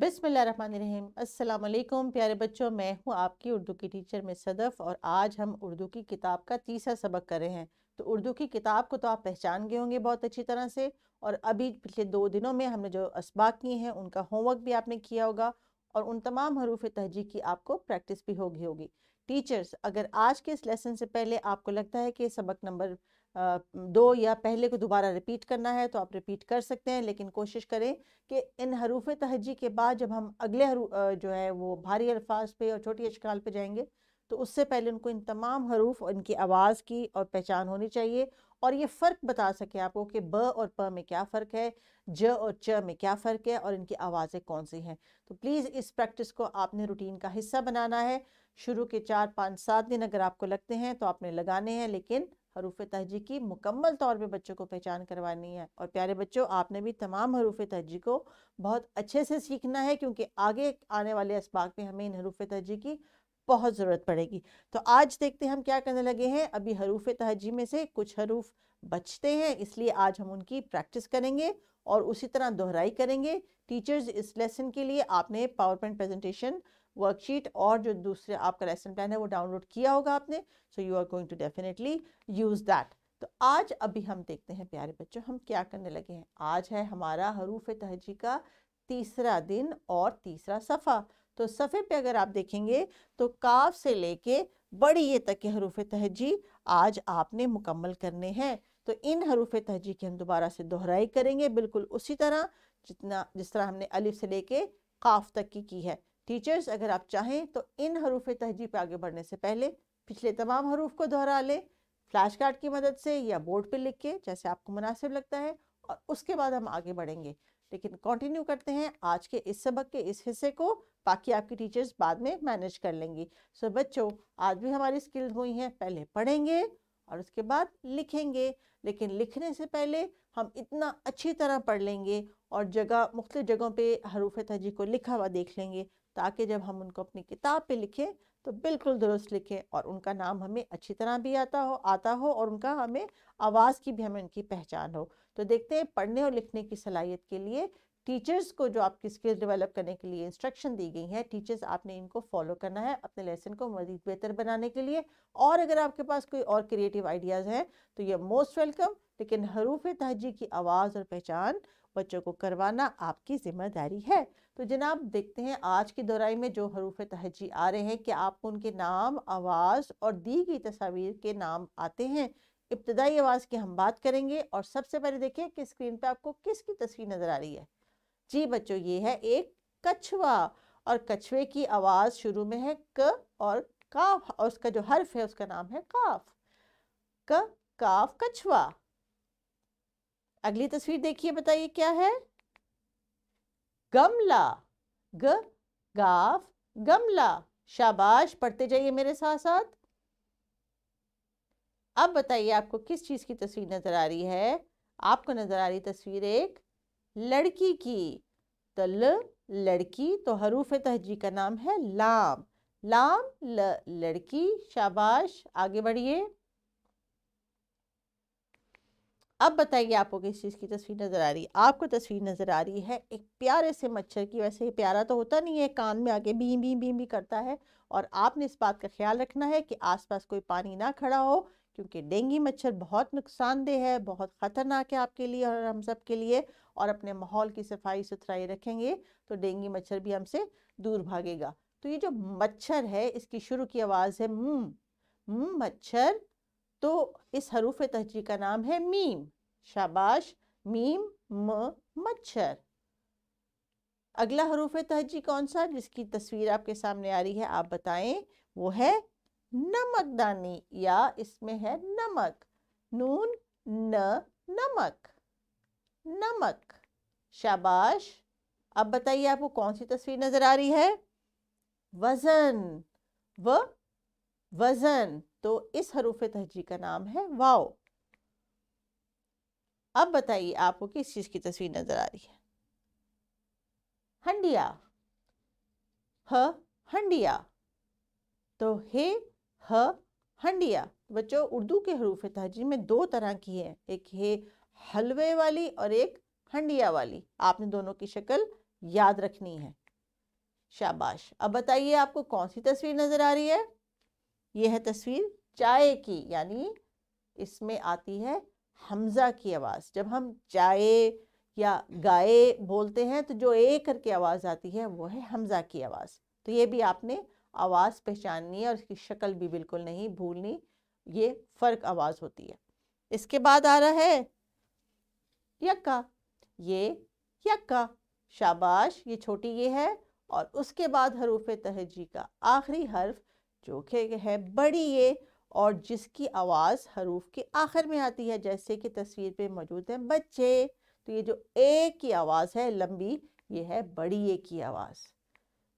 बिसमीम अस्सलाम प्यारे बच्चों मैं हूँ आपकी उर्दू की टीचर में सदफ़ और आज हम उर्दू की किताब का तीसरा सबक कर रहे हैं तो उर्दू की किताब को तो आप पहचान गए होंगे बहुत अच्छी तरह से और अभी पिछले दो दिनों में हमने जो इसबाक किए हैं उनका होमवर्क भी आपने किया होगा और उन तमाम हरूफ तहजीक की आपको प्रैक्टिस भी होगी होगी टीचर्स अगर आज के इस लेसन से पहले आपको लगता है कि सबक नंबर दो या पहले को दोबारा रिपीट करना है तो आप रिपीट कर सकते हैं लेकिन कोशिश करें कि इन हरूफ तहजी के बाद जब हम अगले जो है वो भारी अल्फाज पे और छोटी अशकाल पे जाएंगे तो उससे पहले उनको इन तमाम हरूफ और इनकी आवाज़ की और पहचान होनी चाहिए और ये फ़र्क बता सके आपको कि ब और प में क्या फ़र्क है ज और च में क्या फ़र्क है और इनकी आवाज़ें कौन सी हैं तो प्लीज़ इस प्रैक्टिस को आपने रूटीन का हिस्सा बनाना है शुरू के चार पाँच सात दिन अगर आपको लगते हैं तो आपने लगाने हैं लेकिन हरूफ तहजी की मुकम्मल तौर पे बच्चों को पहचान करवानी है और प्यारे बच्चों आपने भी तमाम हरूफ तहजी को बहुत अच्छे से सीखना है क्योंकि आगे आने वाले इसबाक में हमें इन हरूफ तहजी की बहुत ज़रूरत पड़ेगी तो आज देखते हैं हम क्या करने लगे हैं अभी हरूफ तहजी में से कुछ हरूफ बचते हैं इसलिए आज हम उनकी प्रैक्टिस करेंगे और उसी तरह दोहराई करेंगे टीचर्स इस लेसन के लिए आपने पावर पॉइंट प्रेजेंटेशन वर्कशीट और जो दूसरे आपका लेसन प्लान है वो डाउनलोड किया होगा आपने so you are going to definitely use that तो आज अभी हम देखते हैं प्यारे बच्चों हम क्या करने लगे हैं आज है हमारा हरूफ तहजी का तीसरा दिन और तीसरा सफ़ा तो सफ़े पे अगर आप देखेंगे तो काफ से लेके बड़ी ये तक के हरूफ तहजी आज आपने मुकम्मल करने हैं तो इन हरूफ तहजी की हम दोबारा से दोहराई करेंगे बिल्कुल उसी तरह जितना जिस तरह हमने अलिफ से लेके काफ तक की की है टीचर्स अगर आप चाहें तो इन हरूफ तहजीब पर आगे बढ़ने से पहले पिछले तमाम हरूफ को दोहरा लें फ्लैश कार्ड की मदद से या बोर्ड पर लिख के जैसे आपको मुनासिब लगता है और उसके बाद हम आगे बढ़ेंगे लेकिन कंटिन्यू करते हैं आज के इस सबक के इस हिस्से को बाकी आपकी टीचर्स बाद में मैनेज कर लेंगी सो so, बच्चों आज भी हमारी स्किल्स हुई हैं पहले पढ़ेंगे और उसके बाद लिखेंगे लेकिन लिखने से पहले हम इतना अच्छी तरह पढ़ लेंगे और जगह मुख्त जगहों पे हरूफ तहजी को लिखा हुआ देख लेंगे ताकि जब हम उनको अपनी किताब पे लिखें तो बिल्कुल दुरुस्त लिखें और उनका नाम हमें अच्छी तरह भी आता हो आता हो और उनका हमें आवाज़ की भी हमें उनकी पहचान हो तो देखते हैं पढ़ने और लिखने की सलाहियत के लिए टीचर्स को जो आपकी स्किल डेवलप करने के लिए इंस्ट्रक्शन दी गई हैं टीचर्स आपने इनको फॉलो करना है अपने लेसन को मज़ीद बेहतर बनाने के लिए और अगर आपके पास कोई और क्रिएटिव आइडियाज़ हैं तो ये मोस्ट वेलकम लेकिन हरूफ तहजी की आवाज़ और पहचान बच्चों को करवाना आपकी ज़िम्मेदारी है तो जनाब देखते हैं आज की दौराई में जो हरूफ तहजी आ रहे हैं कि आपको उनके नाम आवाज़ और दी गई तस्वीर के नाम आते हैं इब्तदाई आवाज़ की हम बात करेंगे और सबसे पहले देखें कि स्क्रीन पर आपको किसकी तस्वीर नज़र आ रही है जी बच्चों ये है एक कछुआ और कछुए की आवाज़ शुरू में है क और काफ और उसका जो हर्फ है उसका नाम है काफ क काफ कछुआ अगली तस्वीर देखिए बताइए क्या है गमला ग गाफ गमला शाबाश पढ़ते जाइए मेरे साथ साथ अब बताइए आपको किस चीज़ की तस्वीर नज़र आ रही है आपको नज़र आ रही तस्वीर एक लड़की की तो ल लड़की तो हरूफ तहजी का नाम है लाम लाम ल लड़की शाबाश आगे बढ़िए अब बताइए आपको किस चीज़ की तस्वीर नज़र आ रही है आपको तस्वीर नज़र आ रही है एक प्यारे से मच्छर की वैसे प्यारा तो होता नहीं है कान में आके बीम बीम बीम भी करता है और आपने इस बात का ख्याल रखना है कि आसपास कोई पानी ना खड़ा हो क्योंकि डेंगू मच्छर बहुत नुकसानदेह है बहुत ख़तरनाक है आपके लिए और हम सब के लिए और अपने माहौल की सफाई सुथराई रखेंगे तो डेंगू मच्छर भी हमसे दूर भागेगा तो ये जो मच्छर है इसकी शुरू की आवाज़ है मुँह हम्म, हम्म, मच्छर तो इस हरूफ तहजी का नाम है मीम शाबाश मीम म मच्छर अगला हरूफ तहजी कौन सा जिसकी तस्वीर आपके सामने आ रही है आप बताएं वो है नमकदानी या इसमें है नमक नून न नमक नमक शाबाश अब बताइए आपको कौन सी तस्वीर नज़र आ रही है वज़न व वज़न तो इस हरूफ तहजी का नाम है वाओ अब बताइए आपको किस चीज़ की तस्वीर नज़र आ रही है हंडिया ह हंडिया तो हे ह हंडिया बच्चों उर्दू के हरूफ तहजी में दो तरह की है एक हे हलवे वाली और एक हंडिया वाली आपने दोनों की शक्ल याद रखनी है शाबाश अब बताइए आपको कौन सी तस्वीर नज़र आ रही है यह है तस्वीर चाय की यानी इसमें आती है हमज़ा की आवाज़ जब हम चाय या गाय बोलते हैं तो जो ए करके आवाज़ आती है वो है हमज़ा की आवाज़ तो ये भी आपने आवाज़ पहचाननी है और इसकी शक्ल भी बिल्कुल नहीं भूलनी ये फ़र्क आवाज़ होती है इसके बाद आ रहा है यक्का ये यक्का शाबाश ये छोटी ये है और उसके बाद हरूफ तहजी का आखिरी हर्फ जो कि है बड़ी ये और जिसकी आवाज़ हरूफ के आखिर में आती है जैसे कि तस्वीर पे मौजूद है बच्चे तो ये जो ए की आवाज़ है लंबी ये है बड़ी ए की आवाज़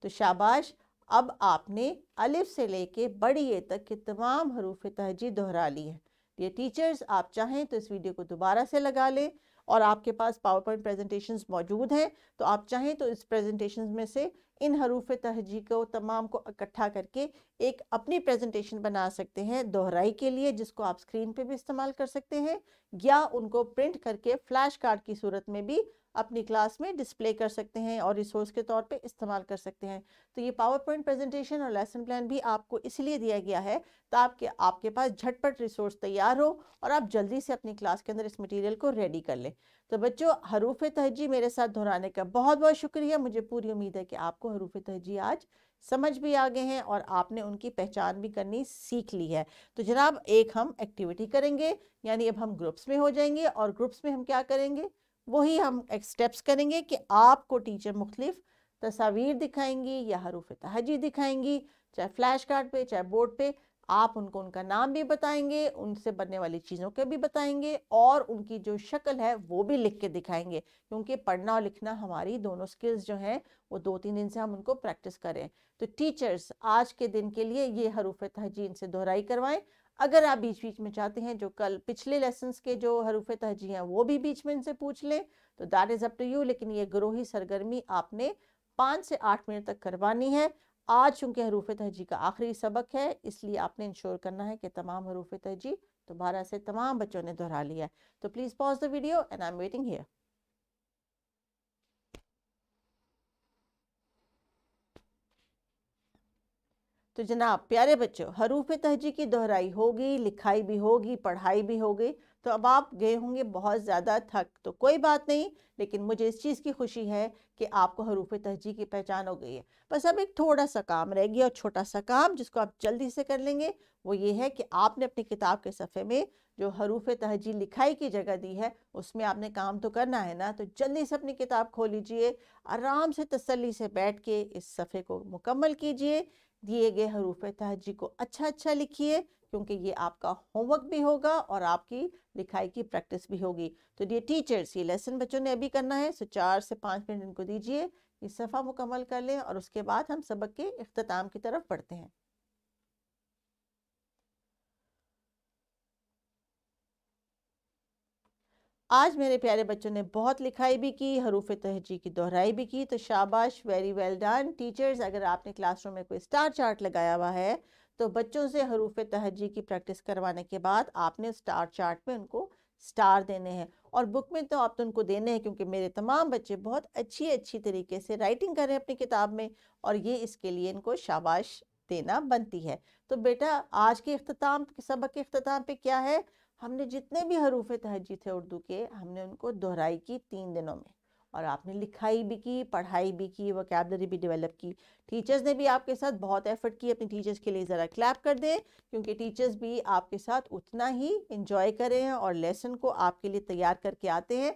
तो शाबाश अब आपने अलिफ से लेके बड़ी ए तक के तमाम हरूफ तहजी दोहरा ली हैं ये टीचर्स आप चाहें तो इस वीडियो को दोबारा से लगा लें और आपके पास पावर पॉइंट प्रेजेंटेशन मौजूद हैं तो आप चाहें तो इस प्रेजेंटेशन में से इन हरूफ तहजी को तमाम को इकट्ठा करके एक अपनी प्रेजेंटेशन बना सकते हैं दोहराई के लिए जिसको आप स्क्रीन पे भी इस्तेमाल कर सकते हैं या उनको प्रिंट करके फ्लैश कार्ड की सूरत में भी अपनी क्लास में डिस्प्ले कर सकते हैं और रिसोर्स के तौर पे इस्तेमाल कर सकते हैं तो ये पावर पॉइंट प्रेजेंटेशन और लेसन प्लान भी आपको इसलिए दिया गया है ताकि आपके पास झटपट रिसोर्स तैयार हो और आप जल्दी से अपनी क्लास के अंदर इस मटेरियल को रेडी कर लें तो बच्चों हरूफ तहजी मेरे साथ दोहराने का बहुत बहुत शुक्रिया मुझे पूरी उम्मीद है कि आपको हरूफ तहजी आज समझ भी आ गए हैं और आपने उनकी पहचान भी करनी सीख ली है तो जनाब एक हम एक्टिविटी करेंगे यानी अब हम ग्रुप्स में हो जाएंगे और ग्रुप्स में हम क्या करेंगे वही हम एक स्टेप्स करेंगे कि आपको टीचर मुख्तलिफ तस्वीर दिखाएंगी या हरूफ तहजी दिखाएंगी चाहे फ्लैश कार्ड पे चाहे बोर्ड पे आप उनको उनका नाम भी बताएंगे उनसे बनने वाली चीज़ों के भी बताएंगे और उनकी जो शक्ल है वो भी लिख के दिखाएंगे क्योंकि पढ़ना और लिखना हमारी दोनों स्किल्स जो हैं वो दो तीन दिन से हम उनको प्रैक्टिस करें तो टीचर्स आज के दिन के लिए ये हरूफ तहजी इनसे दोहराई करवाएं अगर आप बीच बीच में चाहते हैं जो कल पिछले लेसन के जो हरूफ तहजी हैं वो भी बीच में इनसे पूछ लें तो that is up to you लेकिन ये ग्रोही सरगर्मी आपने पाँच से आठ मिनट तक करवानी है आज चूंकि हरूफ तहजी का आखिरी सबक है इसलिए आपने इंश्योर करना है कि तमाम हरूफ तहजी दोबारा से तमाम बच्चों ने दोहरा लिया है तो please pause the video and I am waiting here तो जनाब प्यारे बच्चों हरूफ तहजी की दोहराई होगी लिखाई भी होगी पढ़ाई भी होगी तो अब आप गए होंगे बहुत ज़्यादा थक तो कोई बात नहीं लेकिन मुझे इस चीज़ की खुशी है कि आपको हरूफ तहजी की पहचान हो गई है बस अब एक थोड़ा सा काम रह गया और छोटा सा काम जिसको आप जल्दी से कर लेंगे वो ये है कि आपने अपनी किताब के सफ़े में जो हरूफ तहजी लिखाई की जगह दी है उसमें आपने काम तो करना है ना तो जल्दी से अपनी किताब खोल लीजिए आराम से तसली से बैठ के इस सफ़े को मुकम्मल कीजिए दिए गए हरूफ तहजी को अच्छा अच्छा लिखिए क्योंकि ये आपका होमवर्क भी होगा और आपकी लिखाई की प्रैक्टिस भी होगी तो ये टीचर्स ये लेसन बच्चों ने अभी करना है सो चार से पाँच मिनट इनको दीजिए ये सफ़ा मुकम्मल कर लें और उसके बाद हम सबक के अख्ताम की तरफ पढ़ते हैं आज मेरे प्यारे बच्चों ने बहुत लिखाई भी की हरूफ तहजी की दोहराई भी की तो शाबाश वेरी वेल डन टीचर्स अगर आपने क्लासरूम में कोई स्टार चार्ट लगाया हुआ है तो बच्चों से हरूफ तहजी की प्रैक्टिस करवाने के बाद आपने स्टार चार्ट में उनको स्टार देने हैं और बुक में तो आप तो उनको देने हैं क्योंकि मेरे तमाम बच्चे बहुत अच्छी अच्छी तरीके से राइटिंग कर रहे हैं अपनी किताब में और ये इसके लिए इनको शाबाश देना बनती है तो बेटा आज के अख्ताम सबक के अख्ताम पे क्या है हमने जितने भी हरूफ तहजी थे उर्दू के हमने उनको दोहराई की तीन दिनों में और आपने लिखाई भी की पढ़ाई भी की वकेबलरी भी डेवलप की टीचर्स ने भी आपके साथ बहुत एफर्ट की अपने टीचर्स के लिए ज़रा क्लैप कर दें क्योंकि टीचर्स भी आपके साथ उतना ही इंजॉय करें हैं और लेसन को आपके लिए तैयार करके आते हैं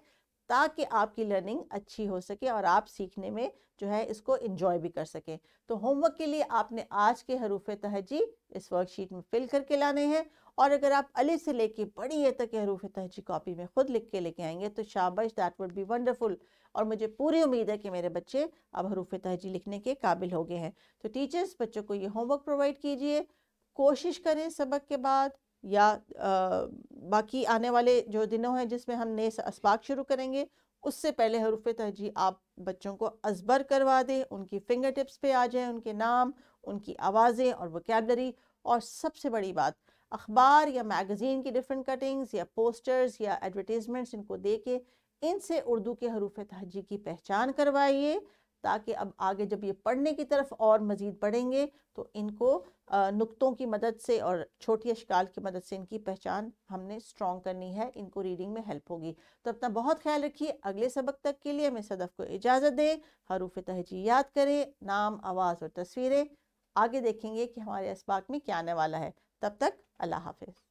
ताकि आपकी लर्निंग अच्छी हो सके और आप सीखने में जो है इसको इंजॉय भी कर सकें तो होमवर्क के लिए आपने आज के हरूफ तहजी इस वर्कशीट में फिल करके लाने हैं और अगर आप अली से लेके बड़ी ये तक हरूफ तहजी कॉपी में ख़ुद लिख के लेके आएंगे तो शाबाश दैट वुड बी वंडरफुल और मुझे पूरी उम्मीद है कि मेरे बच्चे अब हरूफ तहजी लिखने के काबिल हो गए हैं तो टीचर्स बच्चों को ये होमवर्क प्रोवाइड कीजिए कोशिश करें सबक के बाद या आ, बाकी आने वाले जो दिनों हैं जिसमें हम नए इसबाक शुरू करेंगे उससे पहले हरूफ तहजी आप बच्चों को अजबर करवा दें उनकी फिंगर टिप्स पे आ जाए उनके नाम उनकी आवाज़ें और वोकेबलरी और सबसे बड़ी बात अखबार या मैगज़ीन की डिफरेंट कटिंग्स या पोस्टर्स या एडवर्टीज़मेंट्स इनको दे के इनसे उर्दू के हरूफ तहजी की पहचान करवाइए ताकि अब आगे जब ये पढ़ने की तरफ और मज़ीद बढ़ेंगे तो इनको नुक्तों की मदद से और छोटी अशकाल की मदद से इनकी पहचान हमने स्ट्रॉन्ग करनी है इनको रीडिंग में हेल्प होगी तो अपना बहुत ख्याल रखिए अगले सबक तक के लिए हमें सदफ़ को इजाज़त दें हरूफ तहजी याद करें नाम आवाज़ और तस्वीरें आगे देखेंगे कि हमारे इसबाक में क्या आने वाला है तब तक अल्लाह हाफिज़